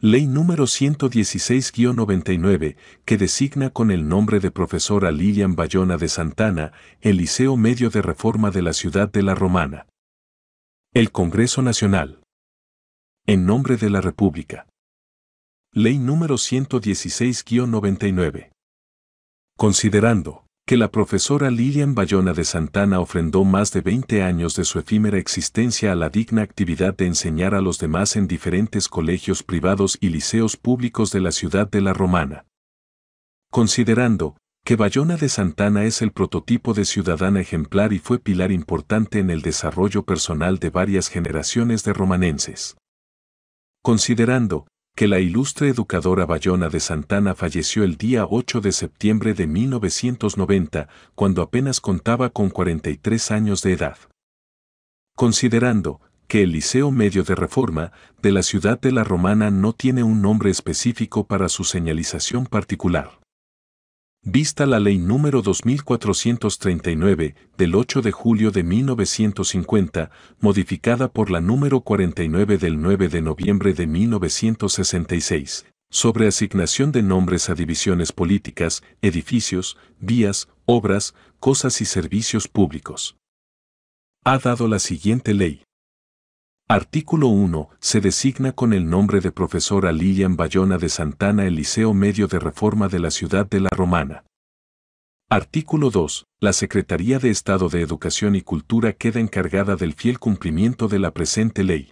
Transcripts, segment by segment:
Ley número 116-99, que designa con el nombre de profesora Lilian Bayona de Santana el Liceo Medio de Reforma de la Ciudad de la Romana. El Congreso Nacional. En nombre de la República. Ley número 116-99. Considerando que la profesora Lilian Bayona de Santana ofrendó más de 20 años de su efímera existencia a la digna actividad de enseñar a los demás en diferentes colegios privados y liceos públicos de la ciudad de La Romana. Considerando que Bayona de Santana es el prototipo de ciudadana ejemplar y fue pilar importante en el desarrollo personal de varias generaciones de romanenses. Considerando que la ilustre educadora Bayona de Santana falleció el día 8 de septiembre de 1990, cuando apenas contaba con 43 años de edad. Considerando que el Liceo Medio de Reforma de la ciudad de La Romana no tiene un nombre específico para su señalización particular. Vista la Ley número 2439 del 8 de julio de 1950, modificada por la número 49 del 9 de noviembre de 1966, sobre asignación de nombres a divisiones políticas, edificios, vías, obras, cosas y servicios públicos. Ha dado la siguiente ley. Artículo 1. Se designa con el nombre de profesora Lilian Bayona de Santana el Liceo Medio de Reforma de la Ciudad de la Romana. Artículo 2. La Secretaría de Estado de Educación y Cultura queda encargada del fiel cumplimiento de la presente ley.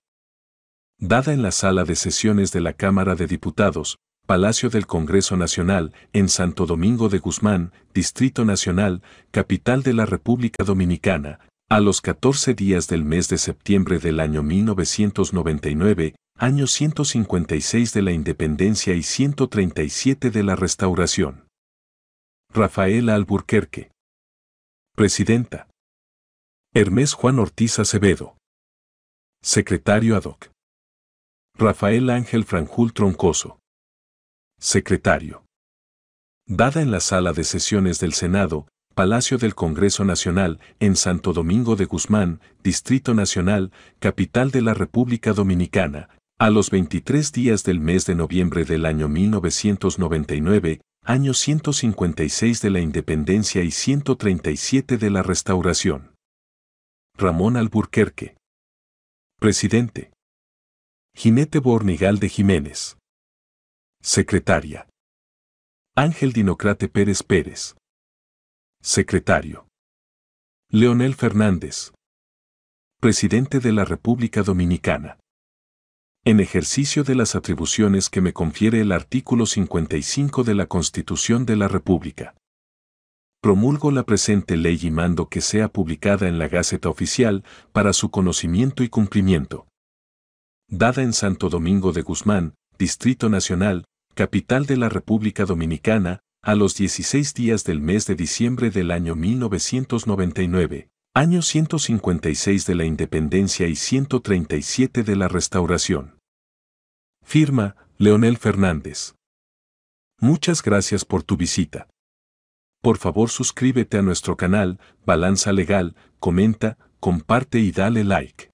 Dada en la sala de sesiones de la Cámara de Diputados, Palacio del Congreso Nacional, en Santo Domingo de Guzmán, Distrito Nacional, capital de la República Dominicana, a los 14 días del mes de septiembre del año 1999, año 156 de la independencia y 137 de la restauración. Rafael Alburquerque. Presidenta. Hermés Juan Ortiz Acevedo. Secretario ad hoc. Rafael Ángel Franjul Troncoso. Secretario. Dada en la sala de sesiones del Senado, Palacio del Congreso Nacional, en Santo Domingo de Guzmán, Distrito Nacional, capital de la República Dominicana, a los 23 días del mes de noviembre del año 1999, año 156 de la Independencia y 137 de la Restauración. Ramón Alburquerque. Presidente. Jinete Bornigal de Jiménez. Secretaria. Ángel Dinocrate Pérez Pérez. Secretario. Leonel Fernández. Presidente de la República Dominicana. En ejercicio de las atribuciones que me confiere el artículo 55 de la Constitución de la República. Promulgo la presente ley y mando que sea publicada en la Gaceta Oficial para su conocimiento y cumplimiento. Dada en Santo Domingo de Guzmán, Distrito Nacional, capital de la República Dominicana, a los 16 días del mes de diciembre del año 1999, año 156 de la independencia y 137 de la restauración. Firma, Leonel Fernández. Muchas gracias por tu visita. Por favor suscríbete a nuestro canal, Balanza Legal, comenta, comparte y dale like.